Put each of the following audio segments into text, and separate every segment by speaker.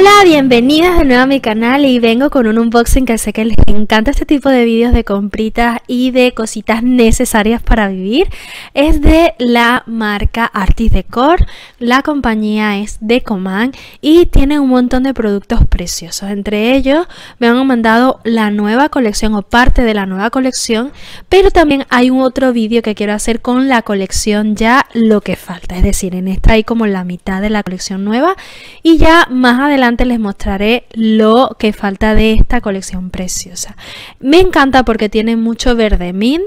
Speaker 1: Hola, bienvenidas de nuevo a mi canal y vengo con un unboxing que sé que les encanta este tipo de vídeos de compritas y de cositas necesarias para vivir. Es de la marca Artis Decor, la compañía es de Coman y tiene un montón de productos preciosos. Entre ellos me han mandado la nueva colección o parte de la nueva colección, pero también hay un otro vídeo que quiero hacer con la colección ya lo que falta. Es decir, en esta hay como la mitad de la colección nueva y ya más adelante les mostraré lo que falta de esta colección preciosa. Me encanta porque tiene mucho verde mint,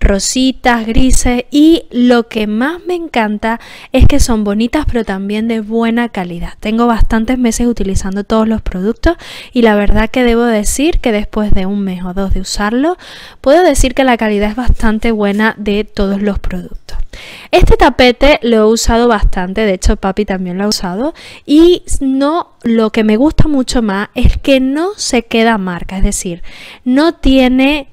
Speaker 1: rositas, grises y lo que más me encanta es que son bonitas pero también de buena calidad. Tengo bastantes meses utilizando todos los productos y la verdad que debo decir que después de un mes o dos de usarlo, puedo decir que la calidad es bastante buena de todos los productos. Este tapete lo he usado bastante, de hecho papi también lo ha usado y no lo que me gusta mucho más es que no se queda marca, es decir, no tiene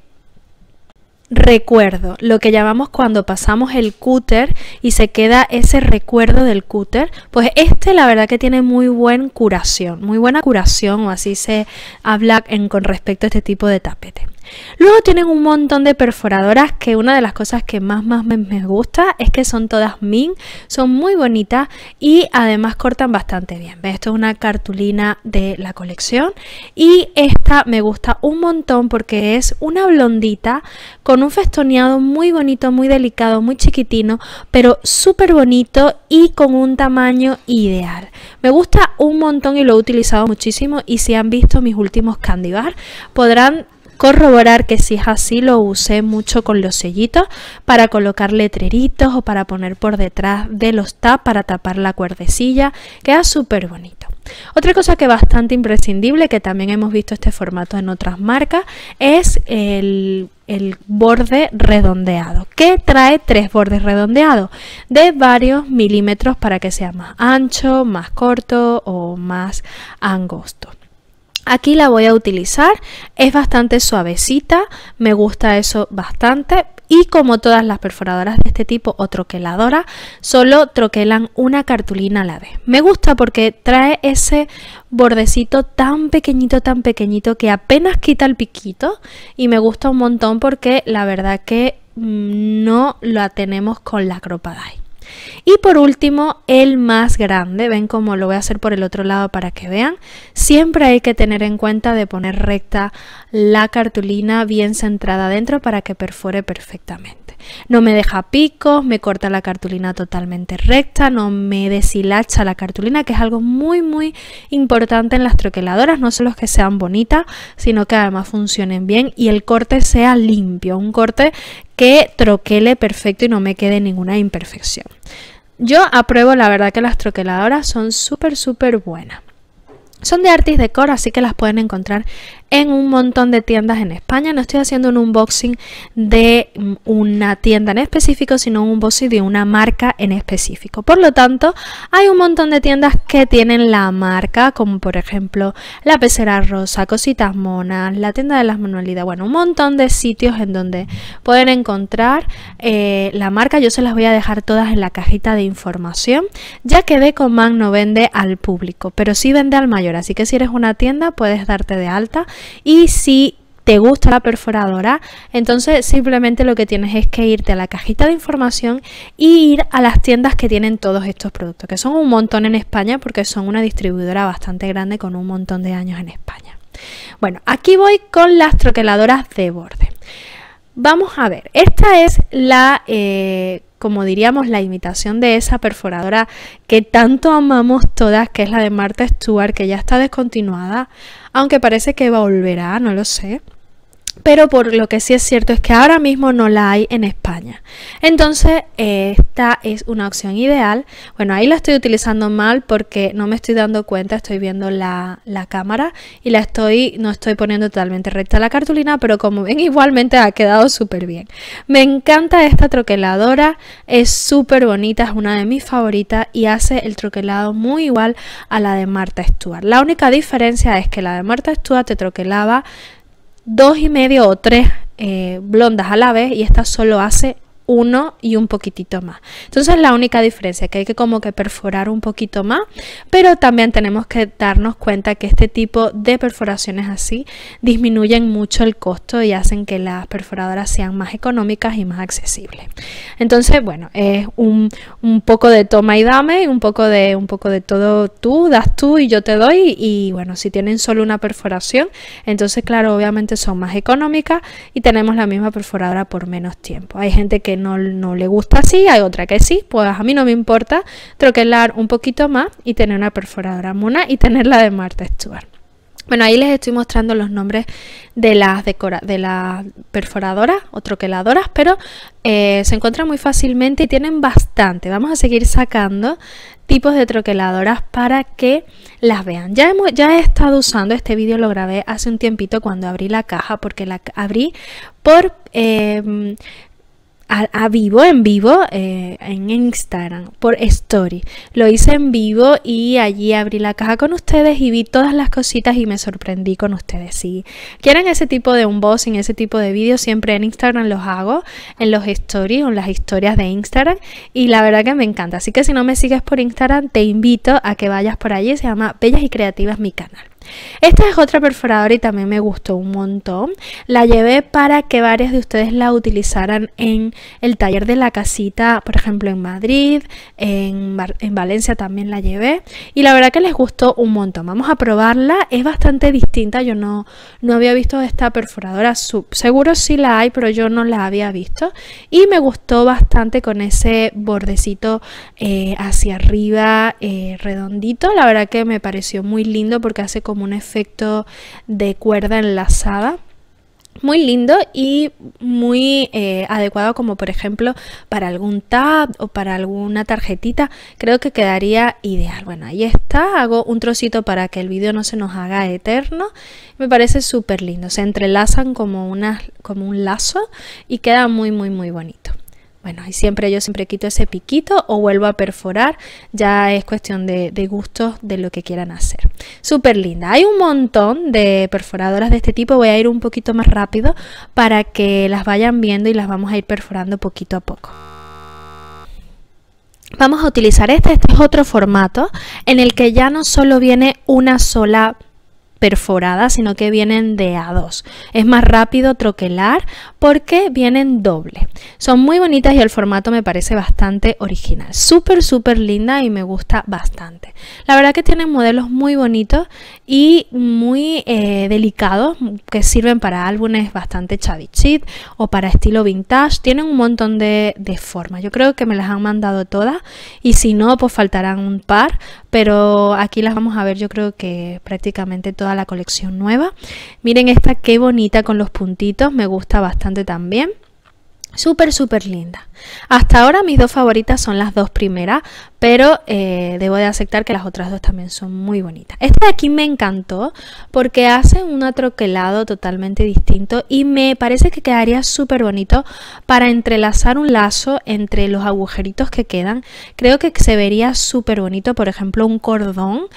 Speaker 1: recuerdo, lo que llamamos cuando pasamos el cúter y se queda ese recuerdo del cúter, pues este la verdad que tiene muy buena curación, muy buena curación o así se habla en, con respecto a este tipo de tapete. Luego tienen un montón de perforadoras que una de las cosas que más más me, gusta es que son todas min, son muy bonitas y además cortan bastante bien. Esto es una cartulina de la colección y esta me gusta un montón porque es una blondita con un festoneado muy bonito, muy delicado, muy chiquitino, pero súper bonito y con un tamaño ideal. Me gusta un montón y lo he utilizado muchísimo y si han visto mis últimos candibar podrán corroborar que si es así lo usé mucho con los sellitos para colocar letreritos o para poner por detrás de los tap para tapar la cuerdecilla, queda súper bonito. Otra cosa que es bastante imprescindible, que también hemos visto este formato en otras marcas, es el, el borde redondeado, que trae tres bordes redondeados de varios milímetros para que sea más ancho, más corto o más angosto. Aquí la voy a utilizar, es bastante suavecita, me gusta eso bastante y como todas las perforadoras de este tipo o troqueladora, solo troquelan una cartulina a la vez. Me gusta porque trae ese bordecito tan pequeñito, tan pequeñito que apenas quita el piquito y me gusta un montón porque la verdad que mm, no lo tenemos con la cropadai. Y por último, el más grande, ven cómo lo voy a hacer por el otro lado para que vean, siempre hay que tener en cuenta de poner recta la cartulina bien centrada adentro para que perfore perfectamente. No me deja picos, me corta la cartulina totalmente recta, no me deshilacha la cartulina, que es algo muy muy importante en las troqueladoras, no solo que sean bonitas, sino que además funcionen bien y el corte sea limpio, un corte que troquele perfecto y no me quede ninguna imperfección. Yo apruebo, la verdad que las troqueladoras son súper, súper buenas. Son de Artis Decor, así que las pueden encontrar en un montón de tiendas en España. No estoy haciendo un unboxing de una tienda en específico, sino un unboxing de una marca en específico. Por lo tanto, hay un montón de tiendas que tienen la marca, como por ejemplo la pecera rosa, cositas monas, la tienda de las manualidades, bueno, un montón de sitios en donde pueden encontrar eh, la marca. Yo se las voy a dejar todas en la cajita de información, ya que Decoman no vende al público, pero sí vende al mayor. Así que si eres una tienda, puedes darte de alta y si te gusta la perforadora, entonces simplemente lo que tienes es que irte a la cajita de información y ir a las tiendas que tienen todos estos productos, que son un montón en España porque son una distribuidora bastante grande con un montón de años en España. Bueno, aquí voy con las troqueladoras de borde. Vamos a ver, esta es la... Eh, como diríamos, la imitación de esa perforadora que tanto amamos todas, que es la de Marta Stewart, que ya está descontinuada, aunque parece que volverá, no lo sé pero por lo que sí es cierto es que ahora mismo no la hay en España. Entonces, esta es una opción ideal. Bueno, ahí la estoy utilizando mal porque no me estoy dando cuenta, estoy viendo la, cámara y la estoy, no estoy poniendo totalmente recta la cartulina, pero como ven, igualmente ha quedado súper bien. Me encanta esta troqueladora, es súper bonita, es una de mis favoritas y hace el troquelado muy igual a la de Marta Stuart. La única diferencia es que la de Marta Stuart te troquelaba dos y medio o tres eh, blondas a la vez y esta solo hace uno y un poquitito más. Entonces la única diferencia que hay que como que perforar un poquito más, pero también tenemos que darnos cuenta que este tipo de perforaciones así disminuyen mucho el costo y hacen que las perforadoras sean más económicas y más accesibles. Entonces, bueno, es un, un poco de toma y dame, un poco de un poco de todo tú, das tú y yo te doy y bueno, si tienen solo una perforación, entonces claro, obviamente son más económicas y tenemos la misma perforadora por menos tiempo. Hay gente que no, le gusta así, hay otra que sí, pues a mí no me importa troquelar un poquito más y tener una perforadora mona y tenerla de Marta Stuart. Bueno, ahí les estoy mostrando los nombres de las, de las perforadoras o troqueladoras, pero eh, se encuentran muy fácilmente y tienen bastante. Vamos a seguir sacando tipos de troqueladoras para que las vean. Ya, hemos, ya he estado usando, este vídeo lo grabé hace un tiempito cuando abrí la caja, porque la abrí por... Eh, a, vivo, en vivo, eh, en Instagram, por Story. Lo hice en vivo y allí abrí la caja con ustedes y vi todas las cositas y me sorprendí con ustedes. Si quieren ese tipo de unboxing, ese tipo de vídeos, siempre en Instagram los hago, en los Stories o en las historias de Instagram. Y la verdad que me encanta. Así que si no me sigues por Instagram, te invito a que vayas por allí. Se llama Bellas y Creativas mi canal. Esta es otra perforadora y también me gustó un montón. La llevé para que varias de ustedes la utilizaran en el taller de la casita, por ejemplo en Madrid, en, Valencia también la llevé. Y la verdad que les gustó un montón. Vamos a probarla, es bastante distinta, yo no, no había visto esta perforadora, sub. seguro sí la hay, pero yo no la había visto. Y me gustó bastante con ese bordecito eh, hacia arriba, eh, redondito. La verdad que me pareció muy lindo porque hace como como un efecto de cuerda enlazada muy lindo y muy eh, adecuado como por ejemplo para algún tab o para alguna tarjetita creo que quedaría ideal bueno ahí está hago un trocito para que el vídeo no se nos haga eterno me parece súper lindo se entrelazan como, una, como un lazo y queda muy muy muy bonito bueno, y siempre yo siempre quito ese piquito o vuelvo a perforar. Ya es cuestión de, de gustos de lo que quieran hacer. Súper linda. Hay un montón de perforadoras de este tipo. Voy a ir un poquito más rápido para que las vayan viendo y las vamos a ir perforando poquito a poco. Vamos a utilizar este. Este es otro formato en el que ya no solo viene una sola perforada, sino que vienen de a dos. Es más rápido troquelar porque vienen doble. Son muy bonitas y el formato me parece bastante original. Súper, súper linda y me gusta bastante. La verdad que tienen modelos muy bonitos y muy eh, delicados que sirven para álbumes bastante chavichit o para estilo vintage. Tienen un montón de, de formas. Yo creo que me las han mandado todas y si no, pues faltarán un par, pero aquí las vamos a ver yo creo que prácticamente toda la colección nueva. Miren esta, qué bonita con los puntitos, me gusta bastante también. Súper, súper linda. Hasta ahora mis dos favoritas son las dos primeras, pero eh, debo de aceptar que las otras dos también son muy bonitas. Esta de aquí me encantó porque hace un atroquelado totalmente distinto y me parece que quedaría súper bonito para entrelazar un lazo entre los agujeritos que quedan. Creo que se vería súper bonito, por ejemplo, un cordón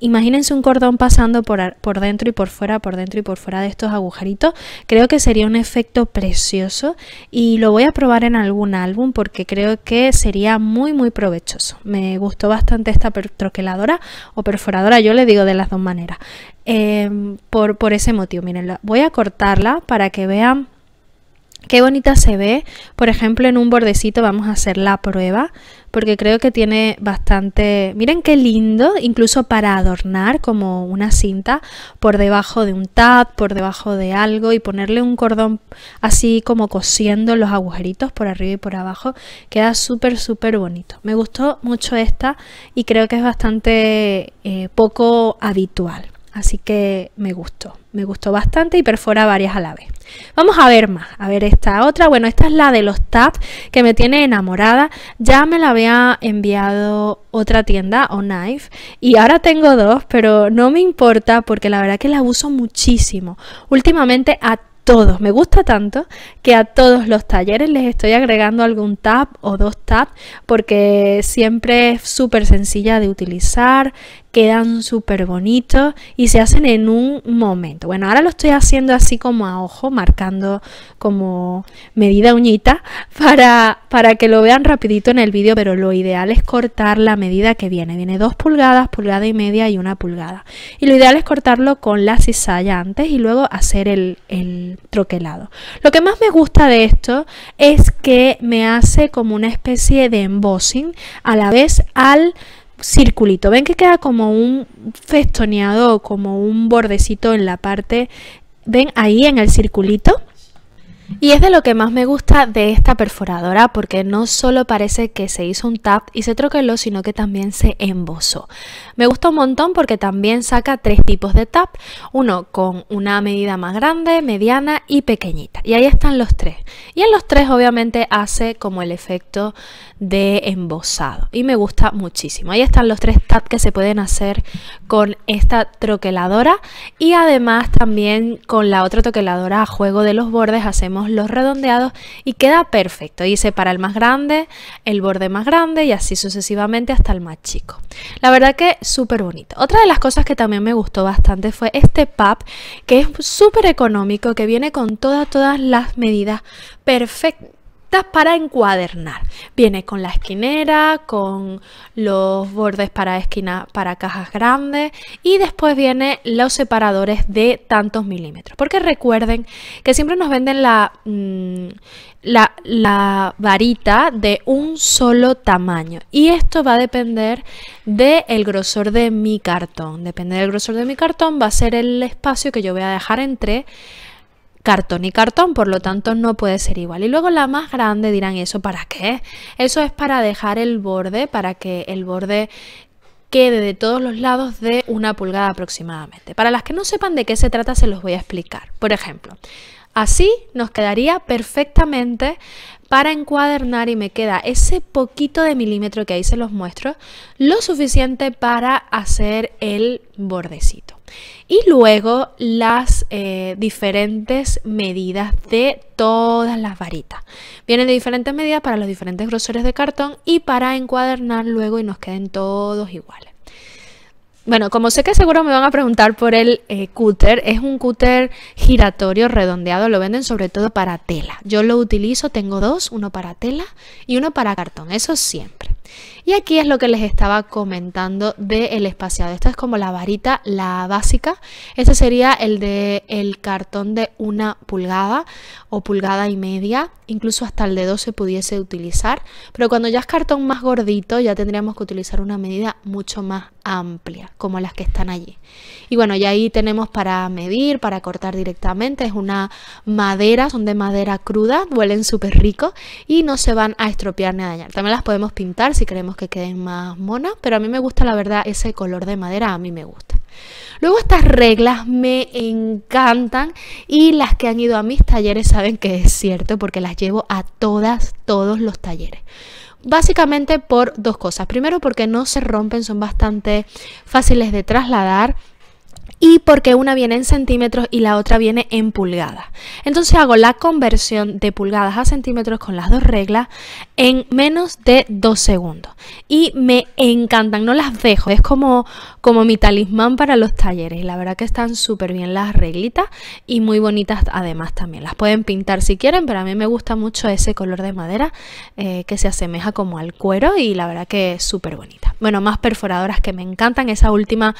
Speaker 1: imagínense un cordón pasando por, por, dentro y por fuera, por dentro y por fuera de estos agujeritos. Creo que sería un efecto precioso y lo voy a probar en algún álbum porque creo que sería muy muy provechoso. Me gustó bastante esta troqueladora o perforadora, yo le digo de las dos maneras. Em, por, por ese motivo, miren, voy a cortarla para que vean Qué bonita se ve. Por ejemplo, en un bordecito vamos a hacer la prueba porque creo que tiene bastante... Miren qué lindo, incluso para adornar como una cinta por debajo de un tap, por debajo de algo y ponerle un cordón así como cosiendo los agujeritos por arriba y por abajo. Queda súper, súper bonito. Me gustó mucho esta y creo que es bastante eh, poco habitual. Así que me gustó, me gustó bastante y perfora varias a la vez. Vamos a ver más, a ver esta otra. Bueno, esta es la de los tabs que me tiene enamorada. Ya me la había enviado otra tienda, o Knife, y ahora tengo dos, pero no me importa porque la verdad que la uso muchísimo. Últimamente a todos, me gusta tanto que a todos los talleres les estoy agregando algún tab o dos tabs porque siempre es súper sencilla de utilizar, quedan súper bonitos y se hacen en un momento. Bueno, ahora lo estoy haciendo así como a ojo, marcando como medida uñita para, para que lo vean rapidito en el vídeo, pero lo ideal es cortar la medida que viene. Viene dos pulgadas, pulgada y media y una pulgada. Y lo ideal es cortarlo con la cizalla antes y luego hacer el, el troquelado. Lo que más me gusta de esto es que me hace como una especie de embossing a la vez al circulito. Ven que queda como un festoneado, como un bordecito en la parte. Ven ahí en el circulito. Y es de lo que más me gusta de esta perforadora porque no solo parece que se hizo un tap y se troqueló, sino que también se embosó. Me gusta un montón porque también saca tres tipos de tap, uno con una medida más grande, mediana y pequeñita. Y ahí están los tres. Y en los tres obviamente hace como el efecto de embosado y me gusta muchísimo. Ahí están los tres tap que se pueden hacer con esta troqueladora y además también con la otra troqueladora a juego de los bordes hacemos los redondeados y queda perfecto. Hice para el más grande, el borde más grande y así sucesivamente hasta el más chico. La verdad que súper bonito. Otra de las cosas que también me gustó bastante fue este pap que es súper económico, que viene con todas, todas las medidas perfectas para encuadernar. Viene con la esquinera, con los bordes para esquina, para cajas grandes y después viene los separadores de tantos milímetros. Porque recuerden que siempre nos venden la, mm, la, varita de un solo tamaño y esto va a depender del grosor de mi cartón. Depender del grosor de mi cartón va a ser el espacio que yo voy a dejar entre cartón y cartón, por lo tanto no puede ser igual. Y luego la más grande dirán, ¿eso para qué? Eso es para dejar el borde, para que el borde quede de todos los lados de una pulgada aproximadamente. Para las que no sepan de qué se trata, se los voy a explicar. Por ejemplo, así nos quedaría perfectamente para encuadernar y me queda ese poquito de milímetro que ahí se los muestro, lo suficiente para hacer el bordecito. Y luego las eh, diferentes medidas de todas las varitas. Vienen de diferentes medidas para los diferentes grosores de cartón y para encuadernar luego y nos queden todos iguales. Bueno, como sé que seguro me van a preguntar por el eh, cúter, es un cúter giratorio redondeado, lo venden sobre todo para tela. Yo lo utilizo, tengo dos, uno para tela y uno para cartón, eso siempre. Y aquí es lo que les estaba comentando del espaciado. Esta es como la varita, la básica. Este sería el de el cartón de una pulgada o pulgada y media. Incluso hasta el de se pudiese utilizar. Pero cuando ya es cartón más gordito, ya tendríamos que utilizar una medida mucho más amplia, como las que están allí. Y bueno, ya ahí tenemos para medir, para cortar directamente, es una madera, son de madera cruda, huelen súper rico y no se van a estropear ni a dañar. También las podemos pintar si queremos que queden más monas, pero a mí me gusta la verdad ese color de madera, a mí me gusta. Luego estas reglas me encantan y las que han ido a mis talleres saben que es cierto porque las llevo a todas, todos los talleres. Básicamente por dos cosas. Primero porque no se rompen, son bastante fáciles de trasladar y porque una viene en centímetros y la otra viene en pulgadas. Entonces hago la conversión de pulgadas a centímetros con las dos reglas en menos de dos segundos. Y me encantan, no las dejo, es como, como mi talismán para los talleres. la verdad que están súper bien las reglitas y muy bonitas además también. Las pueden pintar si quieren, pero a mí me gusta mucho ese color de madera eh, que se asemeja como al cuero y la verdad que es súper bonita. Bueno, más perforadoras que me encantan, esa última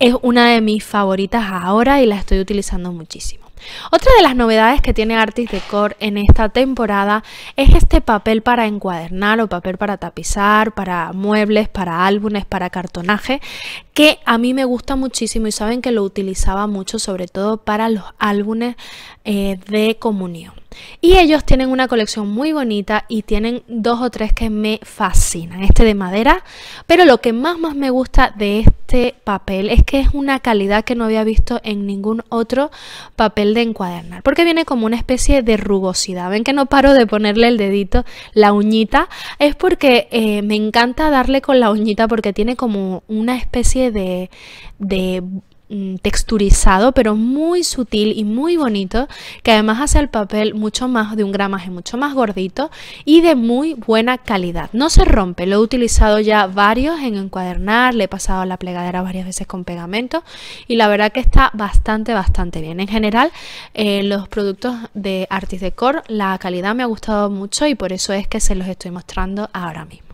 Speaker 1: es una de mis favoritas ahora y la estoy utilizando muchísimo. Otra de las novedades que tiene Artis Decor en esta temporada es este papel para encuadernar o papel para tapizar, para muebles, para álbumes, para cartonaje, que a mí me gusta muchísimo y saben que lo utilizaba mucho sobre todo para los álbumes eh, de comunión. Y ellos tienen una colección muy bonita y tienen dos o tres que me fascinan. Este de madera, pero lo que más más me gusta de este papel es que es una calidad que no había visto en ningún otro papel de encuadernar, porque viene como una especie de rugosidad. Ven que no paro de ponerle el dedito, la uñita, es porque eh, me encanta darle con la uñita porque tiene como una especie de, de Mm, texturizado, pero muy sutil y muy bonito, que además hace el papel mucho más de un gramaje mucho más gordito y de muy buena calidad. No se rompe, lo he utilizado ya varios en encuadernar, le he pasado la plegadera varias veces con pegamento y la verdad que está bastante, bastante bien. En general, eh, los productos de Artis Decor, la calidad me ha gustado mucho y por eso es que se los estoy mostrando ahora mismo.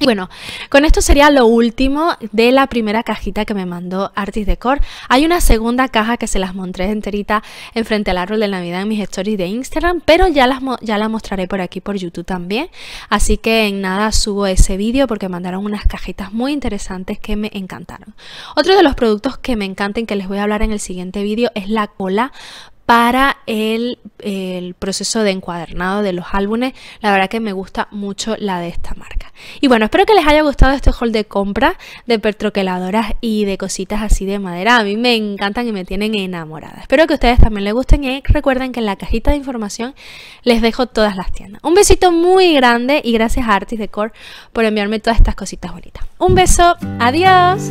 Speaker 1: Y bueno, con esto sería lo último de la primera cajita que me mandó Artis Decor. Hay una segunda caja que se las montré enterita en frente al árbol de Navidad en mis stories de Instagram, pero ya, las, ya la mostraré por aquí por YouTube también. Así que en nada subo ese vídeo porque mandaron unas cajitas muy interesantes que me encantaron. Otro de los productos que me encantan que les voy a hablar en el siguiente vídeo es la cola para el proceso de encuadernado de los álbumes. La verdad que me gusta mucho la de esta marca. Y bueno, espero que les haya gustado este haul de compra de pertroqueladoras y de cositas así de madera. A mí me encantan y me tienen enamorada. Espero que a ustedes también les gusten y recuerden que en la cajita de información les dejo todas las tiendas. Un besito muy grande y gracias a Artis Decor por enviarme todas estas cositas bonitas. Un beso, adiós.